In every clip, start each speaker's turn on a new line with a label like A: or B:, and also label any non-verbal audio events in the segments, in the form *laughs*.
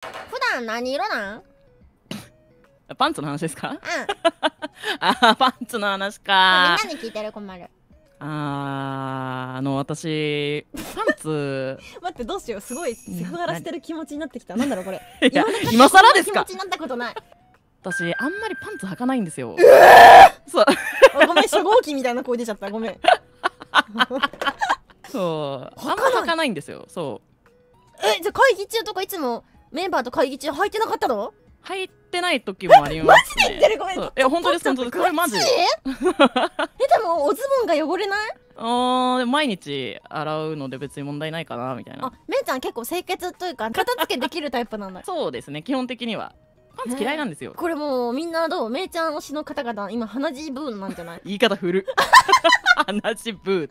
A: 普段何色なん
B: *coughs* パンツの話ですかうん *laughs* あパンツの話かみんな
A: に聞いてる困る
B: あーあの私パンツ *laughs*
A: 待ってどうしようすごいセクハラしてる気持ちになってきた *laughs* なんだろうこれ
B: いや今更ですか気持ちになったことない私あんまりパンツ履かないんですよ、え
A: そうごめん初号機みたいな声出ちゃったごめん
B: そうあんま履かないんですよそう
A: えじゃあ会議中とかいつもメンバーと会議中入ってなかったの入ってない時もあります、ね、マジで言ってるごめんえ本当です本当ですこれマジ *laughs* えでもおズボンが汚れない
B: あ毎日洗うので別に問題ないかなみたいなあめいちゃん結構清潔というか片付けできるタイプなんだそうですね基本的にはパンツ嫌いなんですよ、えー、これ
A: もうみんなどうめいちゃん推しの方々今鼻血ブーなんじゃない *laughs*
B: 言い方古 *laughs* 鼻血ブー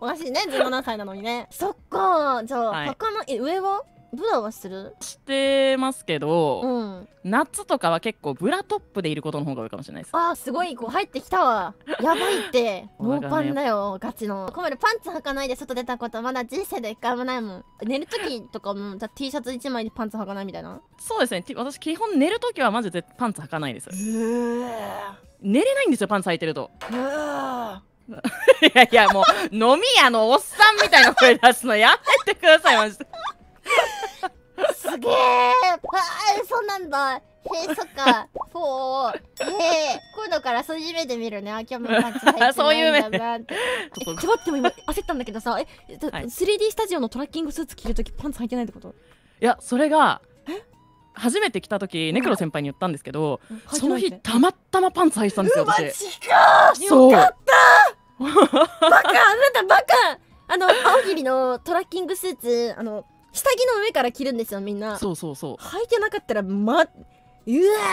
A: おかしいね17歳なのにねそっかじゃあ、はい、他の上はブラはする
B: してますけど、うん、夏とかは結構ブラトップでいることの方が多いかもしれないです
A: ああすごいこう入ってきたわ *laughs* やばいってノーパンだよガチのここまパンツ履かないで外出たことまだ人生で一回もないもん寝る時とかもじゃ T シャツ一枚でパンツ履かないみたいな
B: そうですね私基本寝る時はマジでパンツ履かないです寝れないんですよパンツ履いてると *laughs* いやいやもう飲み屋のおっさんみたいな声出すのやめてくださいマジで
A: すげえあーそうなんだへえそっか、*laughs* そう。*laughs* えー、今度からそういう目で見るね、あきゃむパンチ入って *laughs* そういう目で。ちょっと待って、も今焦ったんだけどさ、え、はい、3D スタジオのトラッキングスーツ着るときパンツ履いてないってこと
B: いや、それが、初めて来た時ネクロ先輩に言ったんですけど、その日たまたまパンツ履いてたんですよ私マジかそうよかったバカあな
A: たバカあの青霧のトラッキングスーツあの下着の上から着るんですよみんなそうそうそう履いてなかったらまうわ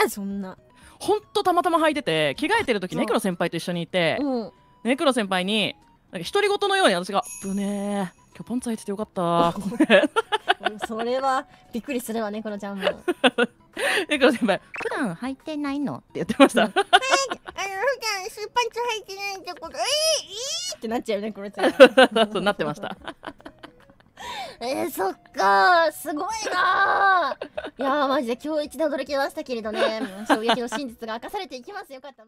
A: そんな
B: ほんとたまたま履いてて着替えてる時ネクロ先輩と一緒にいて、うん、ネクロ先輩になんか独り言のように私が「ぶねー今日パンツ履いててよかった」
A: *laughs* それはびっくりするわネクロちゃんも
B: ネクロ先輩「普段履いてないの?」って言ってました、えあの普
A: 段スーパンツ履いてないってことえー、えー、ってなっちゃうねクロちゃんそうなってました *laughs* えー、そっかすごいないやーマジで今日一で驚きましたけれどね衝撃の真実が明かされていきますよかった